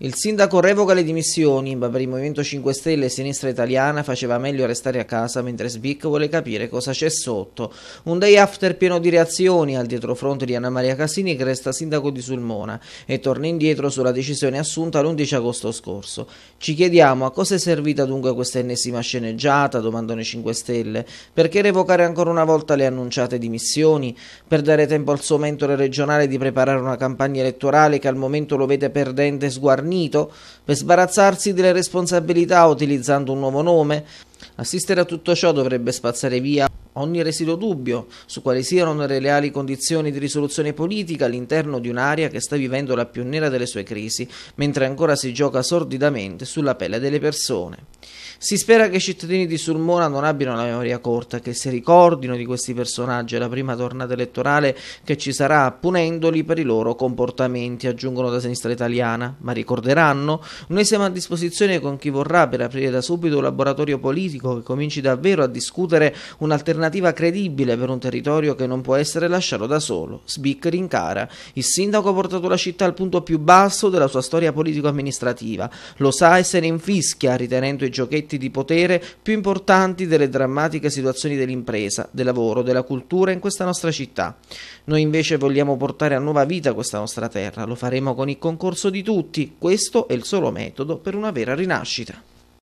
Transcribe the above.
Il sindaco revoca le dimissioni, ma per il Movimento 5 Stelle e Sinistra Italiana faceva meglio restare a casa mentre Sbic vuole capire cosa c'è sotto. Un day after pieno di reazioni al dietrofronte di Anna Maria Casini che resta sindaco di Sulmona e torna indietro sulla decisione assunta l'11 agosto scorso. Ci chiediamo a cosa è servita dunque questa ennesima sceneggiata, domandano i 5 Stelle, perché revocare ancora una volta le annunciate dimissioni, per dare tempo al suo mentore regionale di preparare una campagna elettorale che al momento lo vede perdente e sguarnito incarnito per sbarazzarsi delle responsabilità utilizzando un nuovo nome? Assistere a tutto ciò dovrebbe spazzare via ogni residuo dubbio su quali siano le reali condizioni di risoluzione politica all'interno di un'area che sta vivendo la più nera delle sue crisi, mentre ancora si gioca sordidamente sulla pelle delle persone. Si spera che i cittadini di Sulmona non abbiano la memoria corta, che si ricordino di questi personaggi alla prima tornata elettorale che ci sarà, punendoli per i loro comportamenti, aggiungono da sinistra italiana. Ma ricorderanno? Noi siamo a disposizione con chi vorrà per aprire da subito un laboratorio politico che cominci davvero a discutere un'alternativa credibile per un territorio che non può essere lasciato da solo. Sbic rincara. Il sindaco ha portato la città al punto più basso della sua storia politico-amministrativa. Lo sa e se ne infischia, ritenendo i giochetti di potere più importanti delle drammatiche situazioni dell'impresa, del lavoro, della cultura in questa nostra città. Noi invece vogliamo portare a nuova vita questa nostra terra, lo faremo con il concorso di tutti, questo è il solo metodo per una vera rinascita.